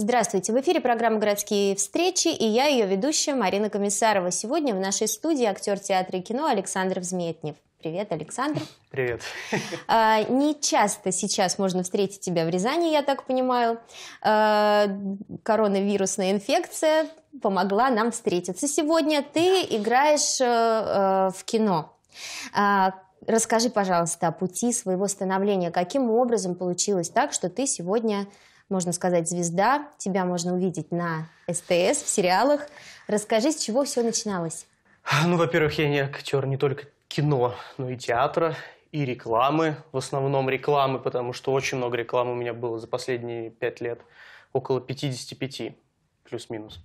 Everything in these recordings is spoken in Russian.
Здравствуйте, в эфире программа «Городские встречи» и я, ее ведущая Марина Комиссарова. Сегодня в нашей студии актер театра и кино Александр Взметнев. Привет, Александр. Привет. А, не часто сейчас можно встретить тебя в Рязани, я так понимаю. А, коронавирусная инфекция помогла нам встретиться сегодня. Ты играешь а, в кино. А, расскажи, пожалуйста, о пути своего становления. Каким образом получилось так, что ты сегодня можно сказать, звезда. Тебя можно увидеть на СТС, в сериалах. Расскажи, с чего все начиналось? Ну, во-первых, я не актер не только кино, но и театра, и рекламы. В основном рекламы, потому что очень много рекламы у меня было за последние пять лет. Около 55, плюс-минус.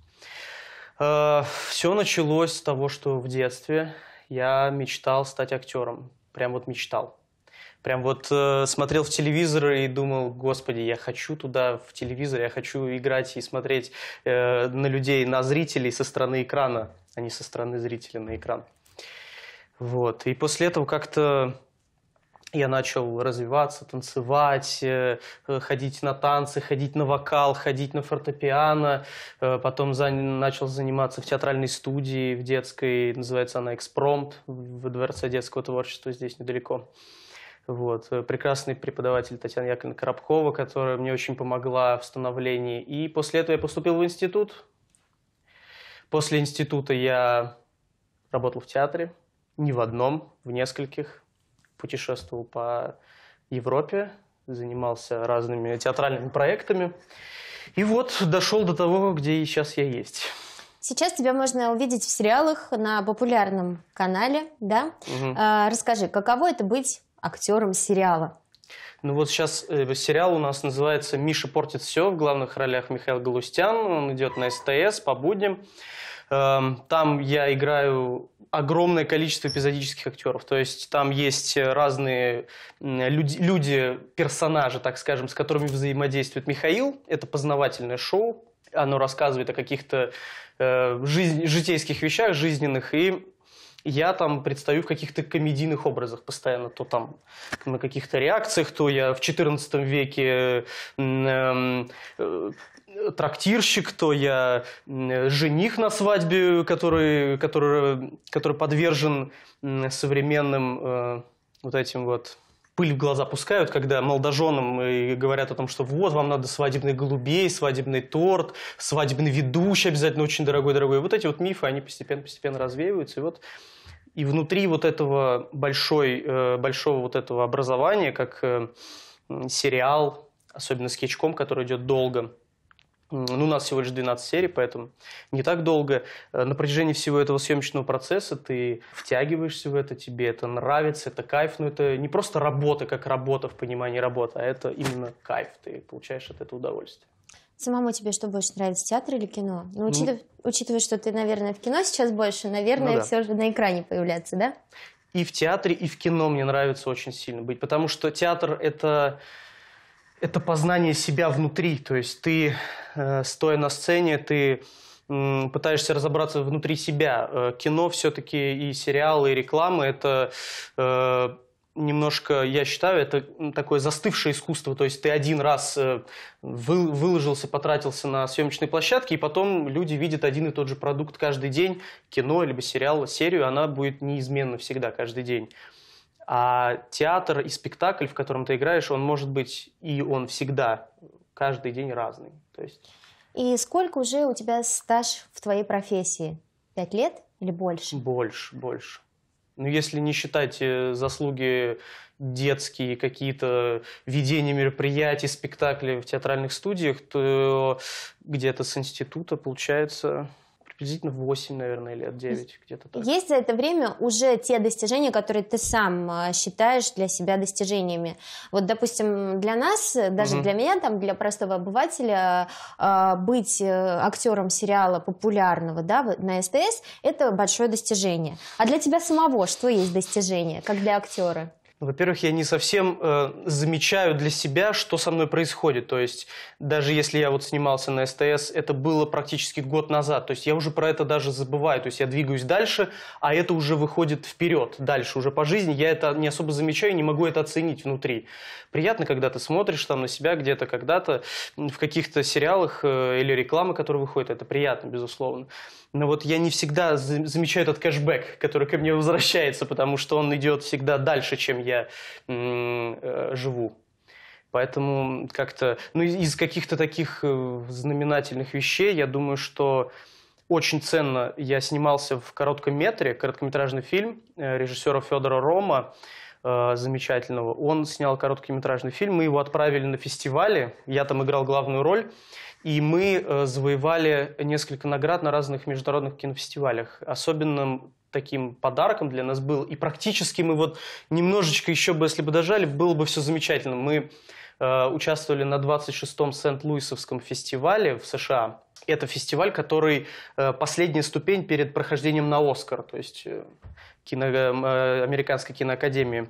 Э, все началось с того, что в детстве я мечтал стать актером. Прям вот мечтал. Прям вот э, смотрел в телевизор и думал, господи, я хочу туда в телевизор, я хочу играть и смотреть э, на людей, на зрителей со стороны экрана, а не со стороны зрителя на экран. Вот. И после этого как-то я начал развиваться, танцевать, э, э, ходить на танцы, ходить на вокал, ходить на фортепиано. Э, потом за... начал заниматься в театральной студии в детской, называется она «Экспромт», в Дворце детского творчества здесь недалеко. Вот. Э, прекрасный преподаватель Татьяна Яковлевна Коробкова, которая мне очень помогла в становлении. И после этого я поступил в институт. После института я работал в театре. Не в одном, в нескольких. Путешествовал по Европе, занимался разными театральными проектами. И вот дошел до того, где и сейчас я есть. Сейчас тебя можно увидеть в сериалах на популярном канале, да? Угу. А, расскажи, каково это быть актером сериала? Ну вот сейчас э, сериал у нас называется «Миша портит все». В главных ролях Михаил Галустян. Он идет на СТС по будням. Эм, там я играю огромное количество эпизодических актеров. То есть там есть разные люди, люди, персонажи, так скажем, с которыми взаимодействует Михаил. Это познавательное шоу. Оно рассказывает о каких-то э, житейских вещах, жизненных. И я там предстаю в каких-то комедийных образах постоянно. То там на каких-то реакциях, то я в XIV веке эм, э, трактирщик, то я жених на свадьбе, который, который, который подвержен современным э, вот этим вот пыль в глаза пускают, когда молодоженам э, говорят о том, что вот, вам надо свадебный голубей, свадебный торт, свадебный ведущий обязательно очень дорогой-дорогой. Вот эти вот мифы, они постепенно-постепенно развеиваются. И вот и внутри вот этого большой, э, большого вот этого образования, как э, сериал, особенно с кичком, который идет долго, ну, у нас всего лишь 12 серий, поэтому не так долго. Э, на протяжении всего этого съемочного процесса ты втягиваешься в это, тебе это нравится, это кайф. Но ну, это не просто работа, как работа в понимании работы, а это именно кайф. Ты получаешь от этого удовольствие. Самому тебе что больше нравится, театр или кино? Ну, учитывая, ну, учитывая что ты, наверное, в кино сейчас больше, наверное, ну, да. все же на экране появляется, да? И в театре, и в кино мне нравится очень сильно быть, потому что театр — это это познание себя внутри. То есть ты, э, стоя на сцене, ты пытаешься разобраться внутри себя. Э, кино все-таки и сериалы, и рекламы, это э, немножко, я считаю, это такое застывшее искусство. То есть ты один раз выложился, потратился на съемочной площадке, и потом люди видят один и тот же продукт каждый день. Кино, либо сериал, серию, она будет неизменна всегда, каждый день. А театр и спектакль, в котором ты играешь, он может быть и он всегда, каждый день разный. То есть... И сколько уже у тебя стаж в твоей профессии? Пять лет или больше? Больше, больше. Ну, если не считать э, заслуги детские, какие-то ведения мероприятий, спектакли в театральных студиях, то где-то с института, получается, приблизительно 8, наверное, лет, 9, где-то так. Есть за это время уже те достижения, которые ты сам а, считаешь для себя достижениями. Вот, допустим, для нас, даже угу. для меня, там, для простого обывателя, а, быть э, актером сериала популярного да, на СТС – это большое достижение. А для тебя самого что есть достижение, как для актера? Во-первых, я не совсем э, замечаю для себя, что со мной происходит. То есть, даже если я вот снимался на СТС, это было практически год назад. То есть, я уже про это даже забываю. То есть, я двигаюсь дальше, а это уже выходит вперед, дальше, уже по жизни. Я это не особо замечаю, не могу это оценить внутри. Приятно, когда ты смотришь там на себя где-то когда-то в каких-то сериалах э, или рекламы, которые выходят. Это приятно, безусловно но вот я не всегда за замечаю этот кэшбэк, который ко мне возвращается, потому что он идет всегда дальше, чем я э, живу. Поэтому как-то, ну, из каких-то таких э, знаменательных вещей, я думаю, что очень ценно я снимался в коротком метре, короткометражный фильм э, режиссера Федора Рома э, замечательного. Он снял короткометражный фильм, мы его отправили на фестивале, я там играл главную роль, и мы э, завоевали несколько наград на разных международных кинофестивалях. Особенным таким подарком для нас был, и практически мы вот немножечко еще бы, если бы дожали, было бы все замечательно. Мы э, участвовали на 26-м Сент-Луисовском фестивале в США, это фестиваль, который э, последняя ступень перед прохождением на Оскар, то есть э, кино, э, Американской киноакадемии.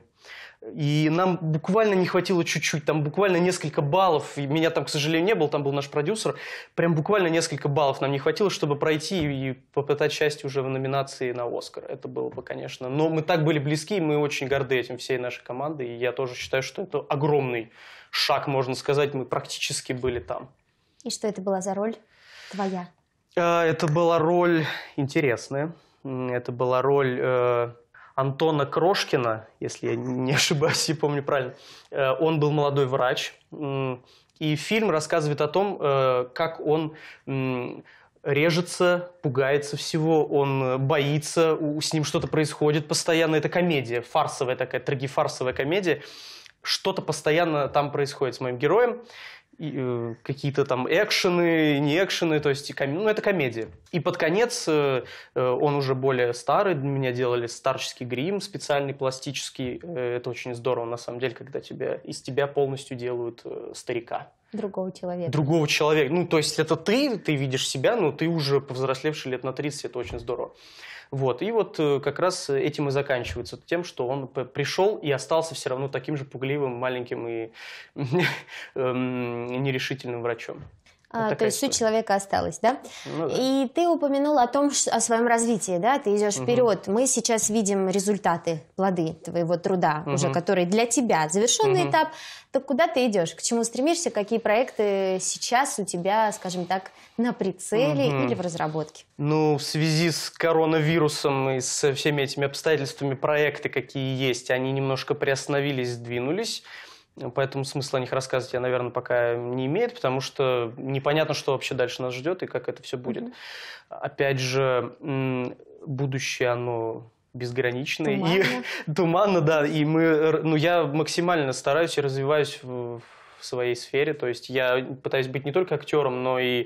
И нам буквально не хватило чуть-чуть, там буквально несколько баллов, и меня там, к сожалению, не было, там был наш продюсер, прям буквально несколько баллов нам не хватило, чтобы пройти и попытать часть уже в номинации на Оскар. Это было бы, конечно. Но мы так были близки, и мы очень горды этим всей нашей командой, и я тоже считаю, что это огромный шаг, можно сказать, мы практически были там. И что это была за роль? твоя? А, это была роль интересная. Это была роль э, Антона Крошкина, если я не ошибаюсь и помню правильно. Э, он был молодой врач. И фильм рассказывает о том, э, как он режется, пугается всего, он боится, с ним что-то происходит постоянно. Это комедия, фарсовая такая, трагифарсовая комедия. Что-то постоянно там происходит с моим героем. Э, какие-то там экшены, не экшены, то есть ком... ну, это комедия. И под конец э, э, он уже более старый, для меня делали старческий грим, специальный пластический. Э, это очень здорово, на самом деле, когда тебя, из тебя полностью делают э, старика. Другого человека. Другого человека. Ну, то есть это ты, ты видишь себя, но ты уже повзрослевший лет на 30, это очень здорово. Вот. И вот э, как раз этим и заканчивается, тем, что он пришел и остался все равно таким же пугливым, маленьким и эм, нерешительным врачом. Вот а, То есть суть человека осталась, да? Ну, да? И ты упомянул о том, о своем развитии, да? Ты идешь угу. вперед. Мы сейчас видим результаты, плоды твоего труда угу. уже, который для тебя завершенный угу. этап. Так куда ты идешь? К чему стремишься? Какие проекты сейчас у тебя, скажем так, на прицеле угу. или в разработке? Ну, в связи с коронавирусом и со всеми этими обстоятельствами проекты, какие есть, они немножко приостановились, сдвинулись. Поэтому смысла о них рассказывать я, наверное, пока не имеет, потому что непонятно, что вообще дальше нас ждет и как это все будет. Mm-hmm. Опять же, будущее, оно безграничное туманно. и туманно, да. И мы, ну, я максимально стараюсь и развиваюсь в, в своей сфере. То есть я пытаюсь быть не только актером, но и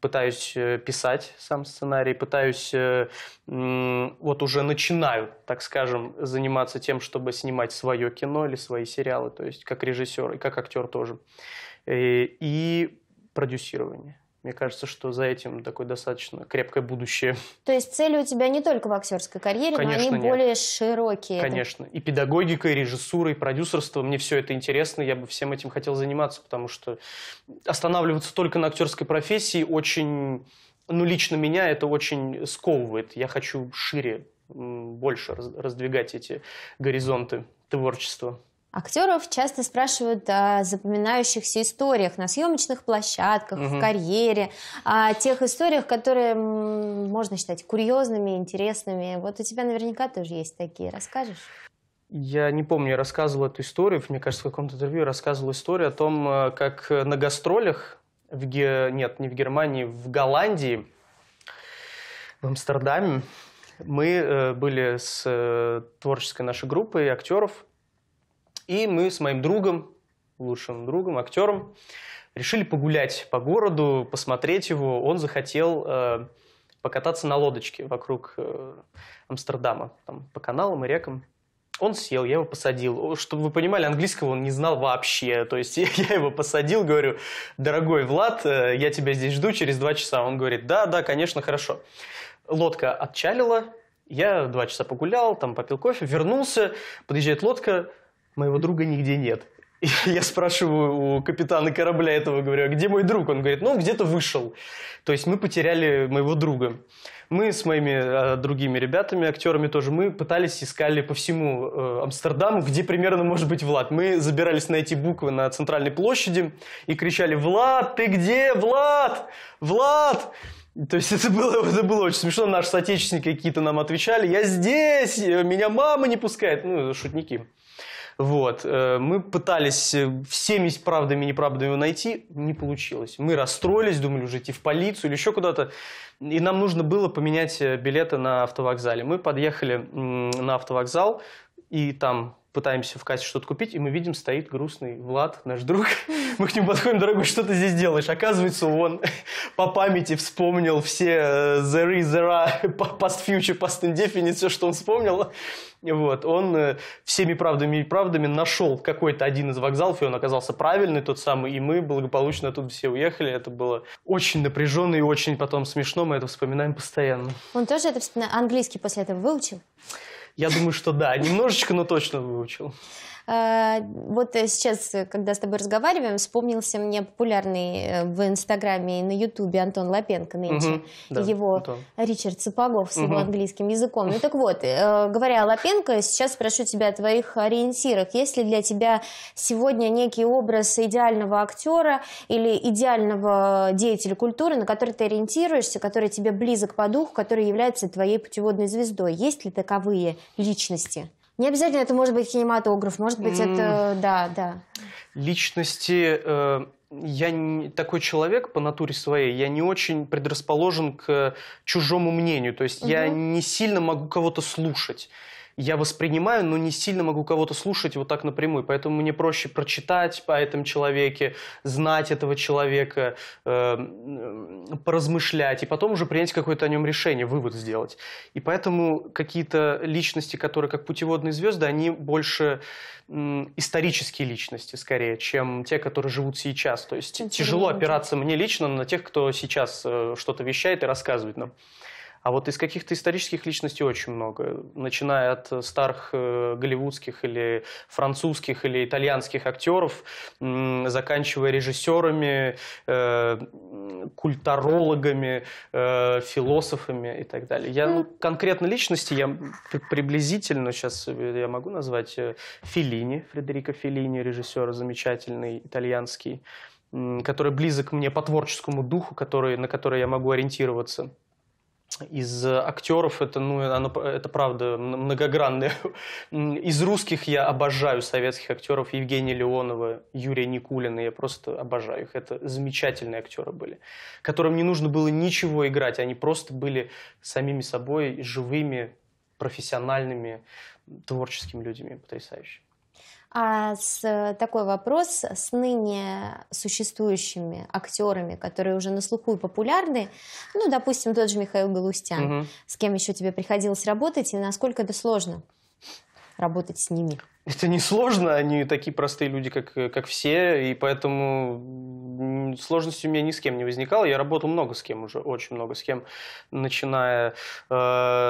пытаюсь э, писать сам сценарий, пытаюсь, э, вот уже начинаю, так скажем, заниматься тем, чтобы снимать свое кино или свои сериалы, то есть как режиссер и как актер тоже. Э, и продюсирование. Мне кажется, что за этим такое достаточно крепкое будущее. То есть цели у тебя не только в актерской карьере, Конечно, но они нет. более широкие. Конечно. Это... И педагогика, и режиссура, и продюсерство. Мне все это интересно, я бы всем этим хотел заниматься, потому что останавливаться только на актерской профессии очень... Ну, лично меня это очень сковывает. Я хочу шире, больше раздвигать эти горизонты творчества. Актеров часто спрашивают о запоминающихся историях на съемочных площадках, угу. в карьере, о тех историях, которые можно считать курьезными, интересными. Вот у тебя наверняка тоже есть такие. Расскажешь? Я не помню, я рассказывал эту историю, мне кажется, в каком-то интервью рассказывал историю о том, э, как на гастролях, в Ге... нет, не в Германии, в Голландии, в Амстердаме, мы э, были с э, творческой нашей группой актеров – и мы с моим другом, лучшим другом, актером, решили погулять по городу, посмотреть его. Он захотел э, покататься на лодочке вокруг э, Амстердама, там, по каналам и рекам. Он сел, я его посадил. Чтобы вы понимали, английского он не знал вообще. То есть я, я его посадил, говорю, дорогой Влад, э, я тебя здесь жду через два часа. Он говорит, да, да, конечно, хорошо. Лодка отчалила, я два часа погулял, там попил кофе, вернулся, подъезжает лодка, моего друга нигде нет. И я спрашиваю у капитана корабля этого, говорю, а где мой друг? Он говорит, ну, он где-то вышел. То есть мы потеряли моего друга. Мы с моими а, другими ребятами, актерами тоже, мы пытались, искали по всему э, Амстердаму, где примерно может быть Влад. Мы забирались на эти буквы на центральной площади и кричали «Влад, ты где? Влад! Влад!» То есть это было, это было очень смешно. Наши соотечественники какие-то нам отвечали «Я здесь! Э, меня мама не пускает!» Ну, шутники. Вот. Э, мы пытались э, всеми правдами и неправдами его найти, не получилось. Мы расстроились, думали уже идти в полицию или еще куда-то. И нам нужно было поменять э, билеты на автовокзале. Мы подъехали на автовокзал, и там пытаемся в кассе что-то купить, и мы видим, стоит грустный Влад, наш друг. Мы к нему подходим, дорогой, что ты здесь делаешь? Оказывается, он по памяти вспомнил все Зеры, Зера, there are, past future, past indefinite, все, что он вспомнил. Вот. Он э, всеми правдами и правдами нашел какой-то один из вокзалов, и он оказался правильный тот самый, и мы благополучно тут все уехали. Это было очень напряженно и очень потом смешно, мы это вспоминаем постоянно. Он тоже это вспоминает? Английский после этого выучил? Я думаю, что да, немножечко, но точно выучил. А, вот э, сейчас, э, когда с тобой разговариваем, вспомнился мне популярный э, в Инстаграме и на Ютубе Антон Лапенко нынче, угу, да, его Антон. Ричард Сапогов с угу. его английским языком. Ну так вот, говоря о Лапенко, сейчас спрошу тебя о твоих ориентирах. Есть ли для тебя сегодня некий образ идеального актера или идеального деятеля культуры, на который ты ориентируешься, который тебе близок по духу, который является твоей путеводной звездой? Есть ли таковые личности? Не обязательно это может быть кинематограф, может быть это, да, да. Личности, э, я не, такой человек по натуре своей, я не очень предрасположен к чужому мнению, то есть угу. я не сильно могу кого-то слушать я воспринимаю, но не сильно могу кого-то слушать вот так напрямую. Поэтому мне проще прочитать о этом человеке, знать этого человека, эм, эм, поразмышлять, и потом уже принять какое-то о нем решение, вывод сделать. И поэтому какие-то личности, которые как путеводные звезды, они больше исторические личности скорее, чем те, которые живут сейчас. То есть тяжело опираться мне лично на тех, кто сейчас э, что-то вещает и рассказывает нам. А вот из каких-то исторических личностей очень много, начиная от э, старых э, голливудских или французских или итальянских актеров, заканчивая режиссерами, э, культурологами, философами и так далее. Я ну, конкретно личности я приблизительно сейчас я могу назвать Филини, Фредерико Филини, режиссер замечательный итальянский, который близок мне по творческому духу, который, на который я могу ориентироваться из актеров это, ну, оно, это правда многогранное. Из русских я обожаю советских актеров Евгения Леонова, Юрия Никулина. Я просто обожаю их. Это замечательные актеры были, которым не нужно было ничего играть. Они просто были самими собой, живыми, профессиональными, творческими людьми. Потрясающе. А с, э, такой вопрос с ныне существующими актерами, которые уже на слуху и популярны, ну, допустим, тот же Михаил Галустян, угу. с кем еще тебе приходилось работать, и насколько это сложно работать с ними? Это не сложно, они такие простые люди, как, э, как все, и поэтому сложности у меня ни с кем не возникало. Я работал много с кем уже, очень много с кем, начиная э,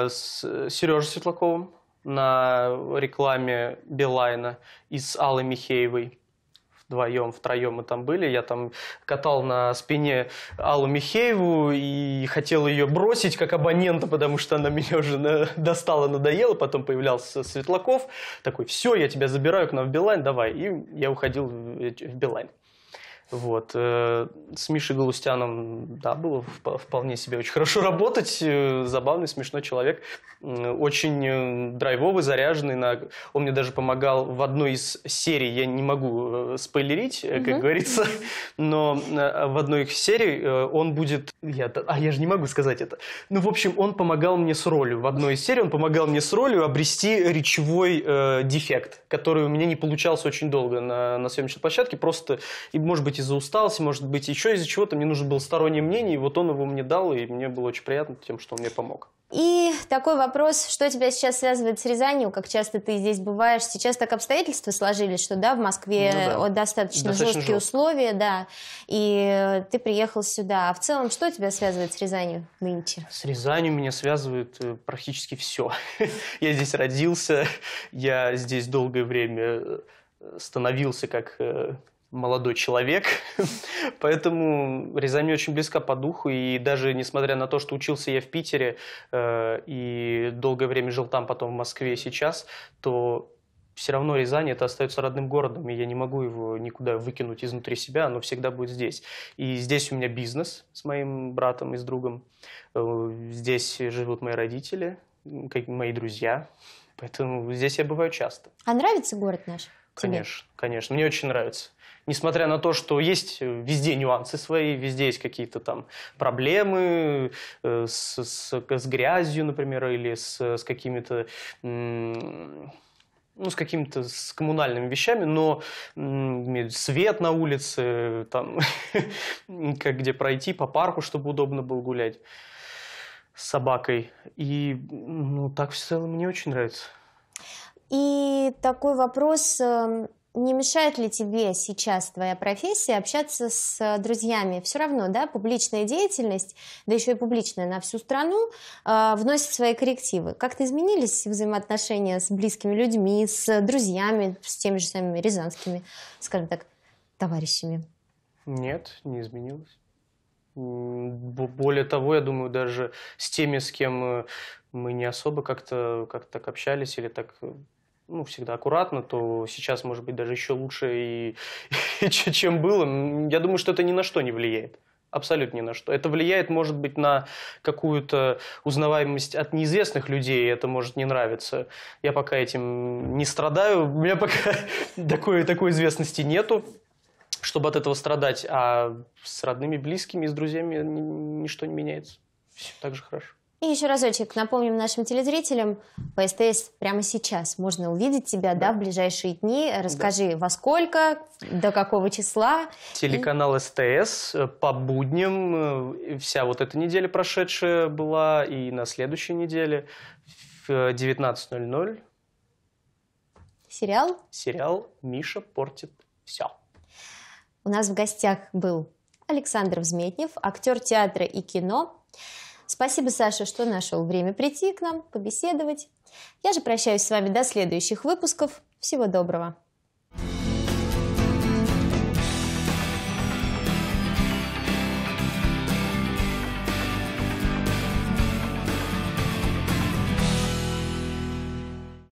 с э, Сережи Светлаковым, на рекламе Билайна и с Аллой Михеевой вдвоем, втроем мы там были. Я там катал на спине Аллу Михееву и хотел ее бросить как абонента, потому что она меня уже достала, надоела. Потом появлялся Светлаков, такой, все, я тебя забираю к нам в Билайн, давай. И я уходил в Билайн. Вот. Э, с Мишей Галустяном, да, было вполне себе очень хорошо работать. Э, забавный, смешной человек. Очень э, драйвовый, заряженный. На... Он мне даже помогал в одной из серий, я не могу спойлерить, как угу. говорится, но в одной из серий он будет... Я... А, я же не могу сказать это. Ну, в общем, он помогал мне с ролью. В одной из серий он помогал мне с ролью обрести речевой э, дефект, который у меня не получался очень долго на, на съемочной площадке. Просто, и, может быть, быть, из-за усталости, может быть, еще из-за чего-то. Мне нужно было стороннее мнение, и вот он его мне дал, и мне было очень приятно тем, что он мне помог. И такой вопрос, что тебя сейчас связывает с Рязанью, как часто ты здесь бываешь? Сейчас так обстоятельства сложились, что да, в Москве ну, да. достаточно, достаточно жесткие жестко. условия, да, и ты приехал сюда. А в целом, что тебя связывает с Рязанью нынче? С Рязанью меня связывает э, практически все. Я здесь родился, я здесь долгое время э, становился как э, молодой человек, поэтому Рязань очень близка по духу, и даже несмотря на то, что учился я в Питере э, и долгое время жил там, потом в Москве, сейчас, то все равно Рязань это остается родным городом, и я не могу его никуда выкинуть изнутри себя, оно всегда будет здесь. И здесь у меня бизнес с моим братом и с другом, э, здесь живут мои родители, мои друзья, поэтому здесь я бываю часто. А нравится город наш? Конечно, тебе? конечно. Мне очень нравится. Несмотря на то, что есть везде нюансы свои, везде есть какие-то там проблемы э, с, с, с грязью, например, или с, с какими-то ну, с какими-то с коммунальными вещами, но свет на улице, там, как где пройти по парку, чтобы удобно было гулять с собакой. И ну, так в целом мне очень нравится. И такой вопрос, эм, не мешает ли тебе сейчас твоя профессия общаться с друзьями? Все равно, да, публичная деятельность, да еще и публичная на всю страну, э, вносит свои коррективы. Как-то изменились взаимоотношения с близкими людьми, с друзьями, с теми же самыми рязанскими, скажем так, товарищами? Нет, не изменилось. Более того, я думаю, даже с теми, с кем э, мы не особо как-то как так общались или так э, ну, всегда аккуратно, то сейчас, может быть, даже еще лучше, и, и, чем было. Я думаю, что это ни на что не влияет. Абсолютно ни на что. Это влияет, может быть, на какую-то узнаваемость от неизвестных людей, это может не нравиться. Я пока этим не страдаю, у меня пока такой, такой известности нету, чтобы от этого страдать. А с родными, близкими, с друзьями ничто не меняется. Все так же хорошо. И еще разочек напомним нашим телезрителям, по СТС прямо сейчас можно увидеть тебя, да, да в ближайшие дни. Расскажи, да. во сколько, до какого числа. Телеканал и... СТС э, по будням, э, вся вот эта неделя прошедшая была, и на следующей неделе в 19.00. Э, Сериал? Сериал «Миша портит все». У нас в гостях был Александр Взметнев, актер театра и кино. Спасибо, Саша, что нашел время прийти к нам, побеседовать. Я же прощаюсь с вами до следующих выпусков. Всего доброго!